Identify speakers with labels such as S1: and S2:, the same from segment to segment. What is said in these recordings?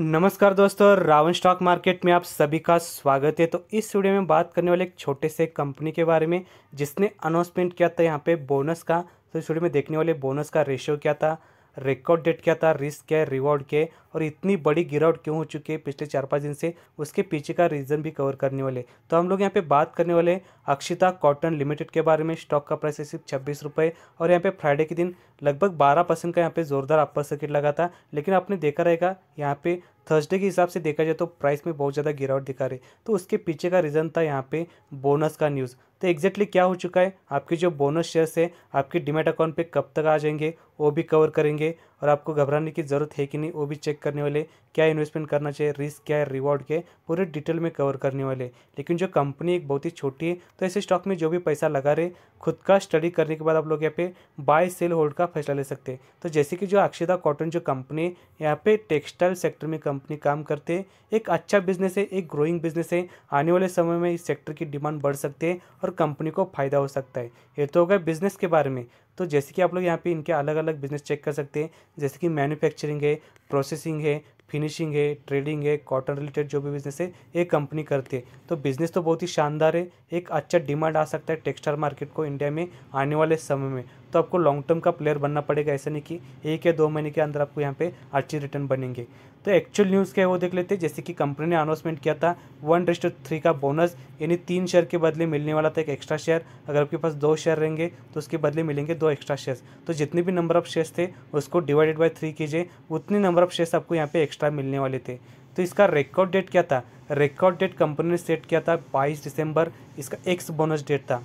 S1: नमस्कार दोस्तों Ravan stock market में आप सभी का स्वागत है तो इस वीडियो में बात करने वाले एक छोटे से कंपनी के बारे में जिसने अनाउंसमेंट किया था यहाँ पे बोनस का तो इस वीडियो में देखने वाले बोनस का रेशियो क्या था रिकॉर्ड डेट क्या था रिस्क क्या है रिवॉर्ड क्या है और इतनी बड़ी गिरावट क्यों हो चुकी है पिछले चार पाँच दिन से उसके पीछे का रीज़न भी कवर करने वाले तो हम लोग यहाँ पे बात करने वाले अक्षिता कॉटन लिमिटेड के बारे में स्टॉक का प्राइस है सिर्फ छब्बीस रुपये और यहाँ पे फ्राइडे के दिन लगभग बारह परसेंट का यहाँ पे जोरदार अपर सर्किट लगा था लेकिन आपने देखा रहेगा यहाँ पे थर्सडे के हिसाब से देखा जाए तो प्राइस में बहुत ज़्यादा गिरावट दिखा रहे तो उसके पीछे का रीज़न था यहाँ पे बोनस का न्यूज़ तो एग्जैक्टली क्या हो चुका है आपके जो बोनस शेयर्स है आपके डिमेट अकाउंट पे कब तक आ जाएंगे वो भी कवर करेंगे और आपको घबराने की ज़रूरत है कि नहीं वो भी चेक करने वाले क्या इन्वेस्टमेंट करना चाहिए रिस्क क्या है रिवॉर्ड क्या है पूरे डिटेल में कवर करने वाले लेकिन जो कंपनी एक बहुत ही छोटी है तो ऐसे स्टॉक में जो भी पैसा लगा रहे खुद का स्टडी करने के बाद आप लोग यहाँ पे बाय सेल होल्ड का फैसला ले सकते हैं तो जैसे कि जो अक्षिता कॉटन जो कंपनी है यहाँ पे टेक्सटाइल सेक्टर में कम कंपनी काम करते हैं एक अच्छा बिजनेस है एक ग्रोइंग बिजनेस है आने वाले समय में इस सेक्टर की डिमांड बढ़ सकती है और कंपनी को फायदा हो सकता है ये तो हो गया बिजनेस के बारे में तो जैसे कि आप लोग यहाँ पे इनके अलग अलग बिजनेस चेक कर सकते हैं जैसे कि मैन्युफैक्चरिंग है प्रोसेसिंग है फिनिशिंग है ट्रेडिंग है कॉटन रिलेटेड जो भी बिजनेस है ये कंपनी करती है तो बिज़नेस तो बहुत ही शानदार है एक अच्छा डिमांड आ सकता है टेक्सटाइल मार्केट को इंडिया में आने वाले समय में तो आपको लॉन्ग टर्म का प्लेयर बनना पड़ेगा ऐसा नहीं कि एक या दो महीने के अंदर आपको यहाँ पे अच्छी रिटर्न बनेंगे तो एक्चुअल न्यूज़ क्या है वो देख लेते हैं जैसे कि कंपनी ने अनाउंसमेंट किया था वन रिस्ट थ्री का बोनस यानी तीन शेयर के बदले मिलने वाला था एक एक्स्ट्रा शेयर अगर आपके पास दो शेयर रहेंगे तो उसके बदले मिलेंगे दो एक्स्ट्रा शेयर तो जितने भी नंबर ऑफ शेयर्स थे उसको डिवाइडेड बाई थ्री कीजिए उतने नंबर ऑफ शेयर्स आपको यहाँ पे एक्स्ट्रा मिलने वाले थे तो इसका रिकॉर्ड डेट क्या था रिकॉर्ड डेट कंपनी ने सेट किया था बाईस दिसंबर इसका एक्स बोनस डेट था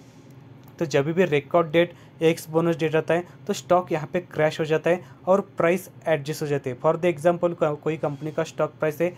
S1: तो जब भी record date ex bonus date रहता है तो स्टॉक यहाँ पे क्रैश हो जाता है और प्राइस एडजस्ट हो जाते हैं फॉर द एग्जाम्पल कोई कंपनी का स्टॉक प्राइस है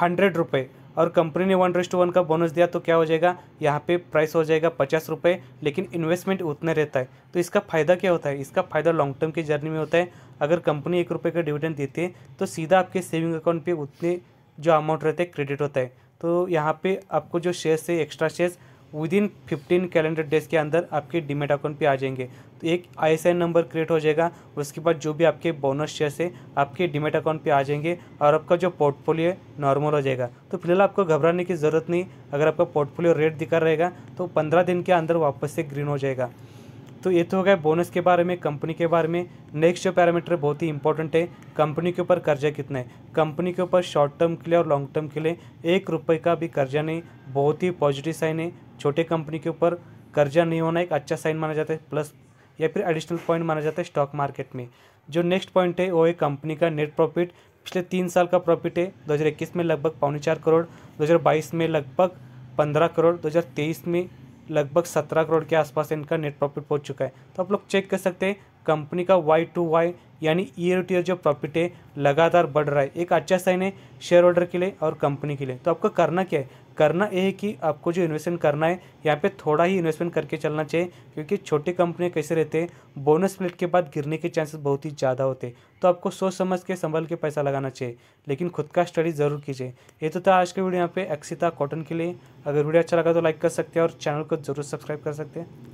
S1: हंड्रेड रुपये और कंपनी ने वन रेस टू वन का बोनस दिया तो क्या हो जाएगा यहाँ पे प्राइस हो जाएगा पचास रुपये लेकिन इन्वेस्टमेंट उतने रहता है तो इसका फ़ायदा क्या होता है इसका फ़ायदा लॉन्ग टर्म की जर्नी में होता है अगर कंपनी एक रुपये का डिविडेंड देती है तो सीधा आपके सेविंग अकाउंट पर उतने जो अमाउंट रहते हैं क्रेडिट होता है तो यहाँ पे आपको जो शेयर्स है extra shares within fifteen calendar days के अंदर आपके डिमेट अकाउंट पे आ जाएंगे तो एक आई नंबर क्रिएट हो जाएगा उसके बाद जो भी आपके बोनस शेयर है आपके डिमेट अकाउंट पे आ जाएंगे और आपका जो पोर्टफोलियो है नॉर्मल हो जाएगा तो फिलहाल आपको घबराने की ज़रूरत नहीं अगर आपका पोर्टफोलियो रेट दिखा रहेगा तो पंद्रह दिन के अंदर वापस से ग्रीन हो जाएगा तो ये तो हो गया बोनस के बारे में कंपनी के बारे में नेक्स्ट जो पैरामीटर बहुत ही इंपॉर्टेंट है कंपनी के ऊपर कर्जा कितना है कंपनी के ऊपर शॉर्ट टर्म के लिए और लॉन्ग टर्म के लिए एक रुपये का भी कर्जा नहीं बहुत ही पॉजिटिव साइन है छोटे कंपनी के ऊपर कर्जा नहीं होना एक अच्छा साइन माना जाता है प्लस या फिर एडिशनल पॉइंट माना जाता है स्टॉक मार्केट में जो नेक्स्ट पॉइंट है वो है कंपनी का नेट प्रॉफिट पिछले तीन साल का प्रॉफिट है दो में लगभग पौने चार करोड़ दो में लगभग पंद्रह करोड़ दो में लगभग सत्रह करोड़ के आसपास इनका नेट प्रॉफिट पहुंच चुका है तो आप लोग चेक कर सकते हैं कंपनी का वाई टू वाई यानी ईयर टू ईयर जो प्रॉफिट है लगातार बढ़ रहा है एक अच्छा साइन है शेयर होल्डर के लिए और कंपनी के लिए तो आपको करना क्या है करना यह है कि आपको जो इन्वेस्टमेंट करना है यहाँ पे थोड़ा ही इन्वेस्टमेंट करके चलना चाहिए क्योंकि छोटी कंपनियाँ कैसे रहते हैं बोनस प्लेट के बाद गिरने के चांसेस बहुत ही ज़्यादा होते हैं तो आपको सोच समझ के संभल के पैसा लगाना चाहिए लेकिन खुद का स्टडी ज़रूर कीजिए ये तो था आज के वीडियो यहाँ पे एक्सिता कॉटन के लिए अगर वीडियो अच्छा लगा तो लाइक कर सकते हैं और चैनल को जरूर सब्सक्राइब कर सकते हैं